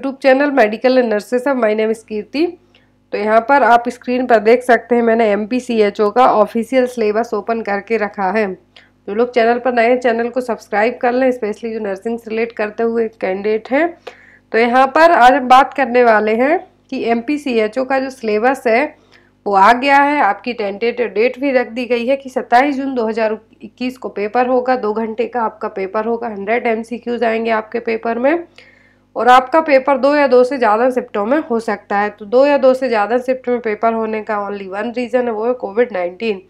YouTube channel medical and nurses of my name Kirti तो यहाँ पर आप स्क्रीन पर देख सकते हैं मैंने एम का ऑफिशियल सिलेबस ओपन करके रखा है जो लोग चैनल पर नए चैनल को सब्सक्राइब कर लें स्पेशली जो नर्सिंग से रिलेट करते हुए कैंडिडेट हैं तो यहाँ पर आज हम बात करने वाले हैं कि एम का जो सिलेबस है वो आ गया है आपकी टेंटेटिव डेट भी रख दी गई है कि 27 जून 2021 को पेपर होगा दो घंटे का आपका पेपर होगा 100 क्यूज आएंगे आपके पेपर में और आपका पेपर दो या दो से ज़्यादा शिफ्टों में हो सकता है तो दो या दो से ज़्यादा शिफ्ट में पेपर होने का ओनली वन रीज़न है वो है कोविड नाइन्टीन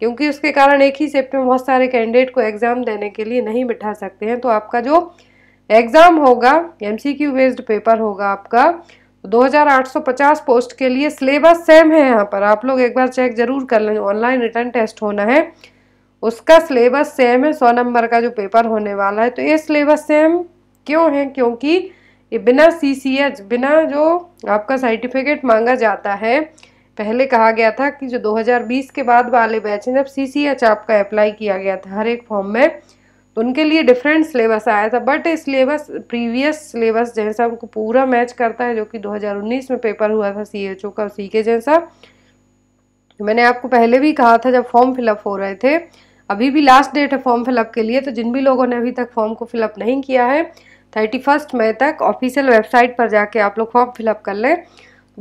क्योंकि उसके कारण एक ही शिफ्ट में बहुत सारे कैंडिडेट को एग्ज़ाम देने के लिए नहीं बिठा सकते हैं तो आपका जो एग्ज़ाम होगा एम बेस्ड पेपर होगा आपका तो दो पोस्ट के लिए सिलेबस सेम है यहाँ पर आप लोग एक बार चेक जरूर कर लें ऑनलाइन रिटर्न टेस्ट होना है उसका सिलेबस सेम है सौ नंबर का जो पेपर होने वाला है तो ये सिलेबस सेम क्यों है क्योंकि ये बिना सी सी एच बिना जो आपका सर्टिफिकेट मांगा जाता है पहले कहा गया था कि जो 2020 के बाद वाले बैच हैं जब सी सी एच आपका अप्लाई किया गया था हर एक फॉर्म में तो उनके लिए डिफरेंट सिलेबस आया था बट सिलेबस प्रीवियस सिलेबस जैसा उनको पूरा मैच करता है जो कि 2019 में पेपर हुआ था सी एच ओ का सी के जैसा मैंने आपको पहले भी कहा था जब फॉर्म फिलअप हो रहे थे अभी भी लास्ट डेट है फॉर्म फिलअप के लिए तो जिन भी लोगों ने अभी तक फॉर्म को फिलअप नहीं किया है थर्टी फर्स्ट मई तक ऑफिशियल वेबसाइट पर जाके आप लोग फॉर्म फिलअप कर लें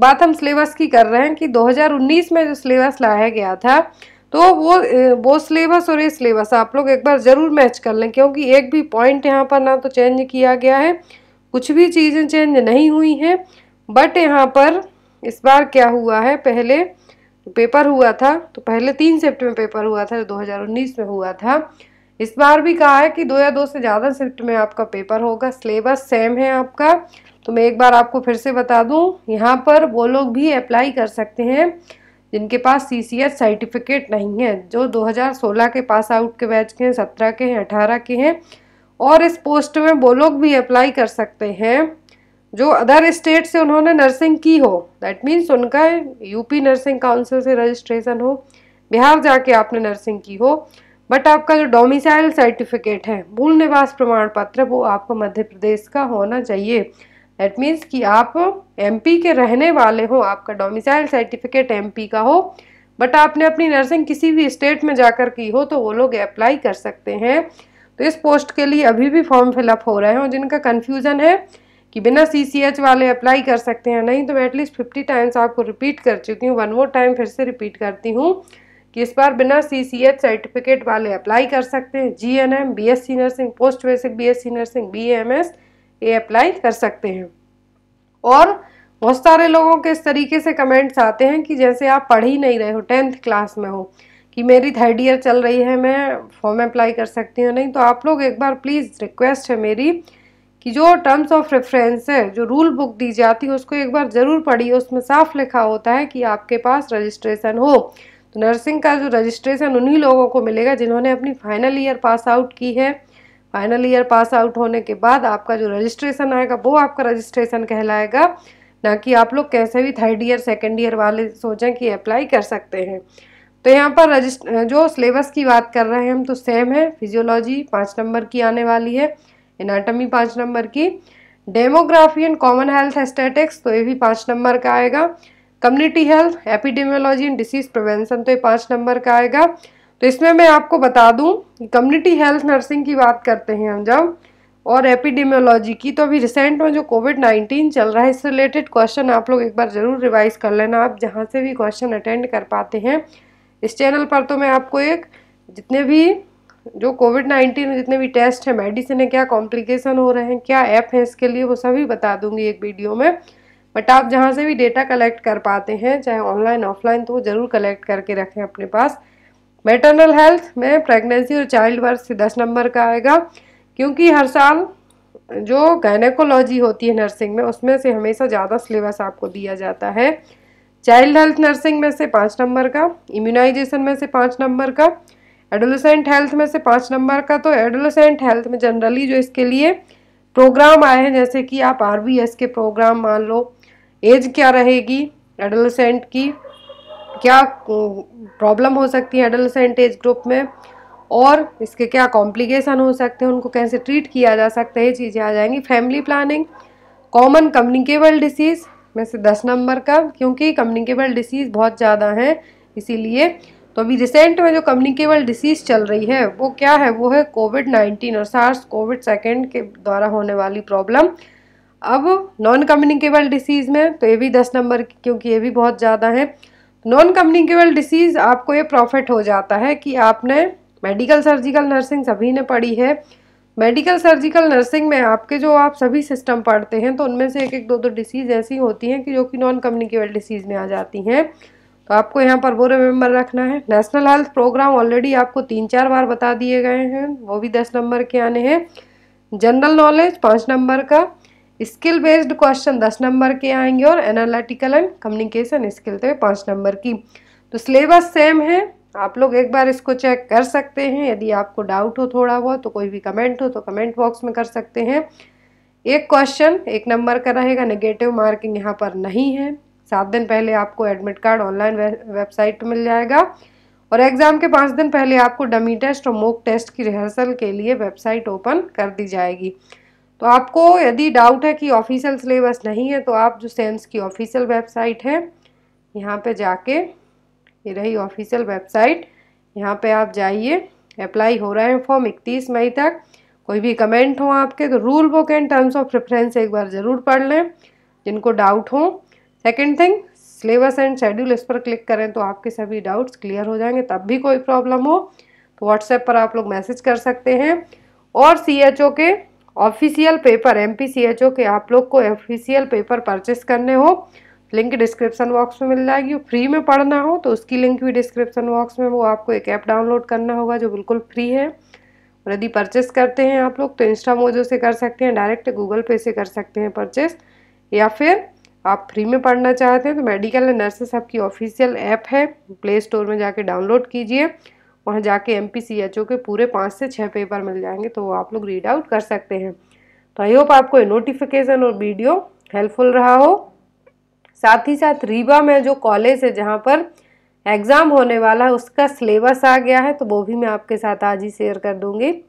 बात हम सिलेबस की कर रहे हैं कि 2019 में जो सिलेबस लाया गया था तो वो वो सिलेबस और ये सिलेबस आप लोग एक बार ज़रूर मैच कर लें क्योंकि एक भी पॉइंट यहाँ पर ना तो चेंज किया गया है कुछ भी चीज़ें चेंज नहीं हुई हैं बट यहाँ पर इस बार क्या हुआ है पहले पेपर हुआ था तो पहले तीन सेप्ट में पेपर हुआ था जो 2019 में हुआ था इस बार भी कहा है कि दो या दो से ज़्यादा शिफ्ट में आपका पेपर होगा सिलेबस सेम है आपका तो मैं एक बार आपको फिर से बता दूं यहाँ पर वो लोग भी अप्लाई कर सकते हैं जिनके पास सी सर्टिफिकेट नहीं है जो 2016 के पास आउट के बैच के हैं सत्रह के हैं अठारह के हैं और इस पोस्ट में वो लोग भी अप्लाई कर सकते हैं जो अदर स्टेट से उन्होंने नर्सिंग की हो दैट मीन्स उनका यूपी नर्सिंग काउंसिल से रजिस्ट्रेशन हो बिहार जाके आपने नर्सिंग की हो बट आपका जो डोमिसाइल सर्टिफिकेट है मूल निवास प्रमाण पत्र वो आपको मध्य प्रदेश का होना चाहिए दैट मीन्स कि आप एमपी के रहने वाले हो आपका डोमिसाइल सर्टिफिकेट एमपी का हो बट आपने अपनी नर्सिंग किसी भी स्टेट में जाकर की हो तो वो लोग अप्लाई कर सकते हैं तो इस पोस्ट के लिए अभी भी फॉर्म फिलअप हो रहे हैं और जिनका कन्फ्यूज़न है कि बिना सी वाले अप्लाई कर सकते हैं नहीं तो मैं एटलीस्ट फिफ्टी टाइम्स आपको रिपीट कर चुकी हूँ वन वो टाइम फिर से रिपीट करती हूँ कि इस बार बिना सी सी एच सर्टिफिकेट वाले अप्लाई कर सकते हैं G N M B S C nursing post basic B S C nursing B M S ये अप्लाई कर सकते हैं और बहुत सारे लोगों के इस तरीके से कमेंट्स आते हैं कि जैसे आप पढ़ ही नहीं रहे हो टेंथ क्लास में हो कि मेरी थर्ड ईयर चल रही है मैं फॉर्म अप्लाई कर सकती हूँ नहीं तो आप लोग एक बार प्लीज़ रिक्वेस्ट है मेरी कि जो टर्म्स ऑफ रेफरेंस है जो रूल बुक दी जाती है उसको एक बार ज़रूर पढ़िए उसमें साफ लिखा होता है कि आपके पास रजिस्ट्रेशन हो तो नर्सिंग का जो रजिस्ट्रेशन उन्हीं लोगों को मिलेगा जिन्होंने अपनी फाइनल ईयर पास आउट की है फाइनल ईयर पास आउट होने के बाद आपका जो रजिस्ट्रेशन आएगा वो आपका रजिस्ट्रेशन कहलाएगा ना कि आप लोग कैसे भी थर्ड ईयर सेकेंड ईयर वाले सोचें कि अप्लाई कर सकते हैं तो यहाँ पर रजिस्ट जो सिलेबस की बात कर रहे हैं हम तो सेम है फिजियोलॉजी पाँच नंबर की आने वाली है एनाटमी पाँच नंबर की demography and common health statistics तो ये भी पाँच नंबर का आएगा community health epidemiology and disease prevention तो ये पाँच नंबर का आएगा तो इसमें मैं आपको बता दूँ कम्युनिटी हेल्थ नर्सिंग की बात करते हैं हम जब और एपिडेमियोलॉजी की तो अभी रिसेंट में जो कोविड नाइन्टीन चल रहा है इससे रिलेटेड क्वेश्चन आप लोग एक बार ज़रूर रिवाइज कर लेना आप जहाँ से भी क्वेश्चन अटेंड कर पाते हैं इस चैनल पर तो मैं आपको एक जितने भी जो कोविड नाइन्टीन जितने भी टेस्ट हैं मेडिसिन है क्या कॉम्प्लिकेशन हो रहे हैं क्या ऐप है इसके लिए वो सभी बता दूंगी एक वीडियो में बट आप जहाँ से भी डेटा कलेक्ट कर पाते हैं चाहे ऑनलाइन ऑफलाइन तो ज़रूर कलेक्ट करके रखें अपने पास मेटरनल हेल्थ में प्रेगनेंसी और चाइल्ड बर्थ से दस नंबर का आएगा क्योंकि हर साल जो गायनेकोलॉजी होती है नर्सिंग में उसमें से हमेशा ज़्यादा सिलेबस आपको दिया जाता है चाइल्ड हेल्थ नर्सिंग में से पाँच नंबर का इम्यूनाइजेशन में से पाँच नंबर का एडोलसेंट हेल्थ में से पाँच नंबर का तो एडोलसेंट हेल्थ में जनरली जो इसके लिए प्रोग्राम आए हैं जैसे कि आप आर के प्रोग्राम मान लो एज क्या रहेगी एडोलसेंट की क्या प्रॉब्लम हो सकती है एडोलसेंट एज ग्रुप में और इसके क्या कॉम्प्लिकेशन हो सकते हैं उनको कैसे ट्रीट किया जा सकता है ये चीज़ें आ जाएंगी family planning common communicable disease में से दस नंबर का क्योंकि कम्युनिकेबल डिसीज़ बहुत ज़्यादा हैं इसीलिए तो अभी रिसेंट में जो कम्युनिकेबल डिसीज़ चल रही है वो क्या है वो है कोविड नाइन्टीन और सार्स कोविड सेकेंड के द्वारा होने वाली प्रॉब्लम अब नॉन कम्युनिकेबल डिसीज़ में तो ये भी दस नंबर क्योंकि ये भी बहुत ज़्यादा है नॉन कम्युनिकेबल डिसीज़ आपको ये प्रॉफिट हो जाता है कि आपने मेडिकल सर्जिकल नर्सिंग सभी ने पढ़ी है मेडिकल सर्जिकल नर्सिंग में आपके जो आप सभी सिस्टम पढ़ते हैं तो उनमें से एक एक दो दो डिसीज़ ऐसी होती हैं कि जो कि नॉन कम्युनिकेबल डिसीज़ में आ जाती हैं तो आपको यहाँ पर वो रिमेम्बर रखना है नेशनल हेल्थ प्रोग्राम ऑलरेडी आपको तीन चार बार बता दिए गए हैं वो भी दस नंबर के आने हैं जनरल नॉलेज पाँच नंबर का स्किल बेस्ड क्वेश्चन दस नंबर के आएंगे और एनालिटिकल एंड कम्युनिकेशन स्किल थे पाँच नंबर की तो सिलेबस सेम है आप लोग एक बार इसको चेक कर सकते हैं यदि आपको डाउट हो थोड़ा बहुत तो कोई भी कमेंट हो तो कमेंट बॉक्स में कर सकते हैं एक क्वेश्चन एक नंबर का रहेगा नेगेटिव मार्किंग यहाँ पर नहीं है सात दिन पहले आपको एडमिट कार्ड ऑनलाइन वेबसाइट पर मिल जाएगा और एग्ज़ाम के पाँच दिन पहले आपको डमी टेस्ट और मोक टेस्ट की रिहर्सल के लिए वेबसाइट ओपन कर दी जाएगी तो आपको यदि डाउट है कि ऑफिशियल सिलेबस नहीं है तो आप जो सेंस की ऑफिशियल वेबसाइट है यहाँ पे जाके ये रही ऑफिशियल वेबसाइट यहाँ पे आप जाइए अप्लाई हो रहा है फॉर्म इकतीस मई तक कोई भी कमेंट हो आपके तो rule book and terms of reference एक बार ज़रूर पढ़ लें जिनको डाउट हो second thing syllabus and schedule इस पर क्लिक करें तो आपके सभी डाउट्स क्लियर हो जाएंगे तब भी कोई प्रॉब्लम हो तो व्हाट्सएप पर आप लोग मैसेज कर सकते हैं और सी के ऑफिशियल पेपर एम के आप लोग को ऑफिशियल पेपर परचेस करने हो लिंक डिस्क्रिप्शन बॉक्स में मिल जाएगी फ्री में पढ़ना हो तो उसकी लिंक भी डिस्क्रिप्शन बॉक्स में वो आपको एक ऐप डाउनलोड करना होगा जो बिल्कुल फ्री है और यदि परचेस करते हैं आप लोग तो इंस्टा मोजो से कर सकते हैं डायरेक्ट गूगल पे से कर सकते हैं परचेस या फिर आप फ्री में पढ़ना चाहते हैं तो मेडिकल एंड नर्सेस आपकी ऑफिशियल ऐप है प्ले स्टोर में जाके डाउनलोड कीजिए वहाँ जाके एम पी के पूरे पाँच से छः पेपर मिल जाएंगे तो आप लोग रीड आउट कर सकते हैं तो आई होप आपको ये नोटिफिकेशन और वीडियो हेल्पफुल रहा हो साथ ही साथ रीवा में जो कॉलेज है जहाँ पर एग्ज़ाम होने वाला है उसका सिलेबस आ गया है तो वो भी मैं आपके साथ आज ही शेयर कर दूँगी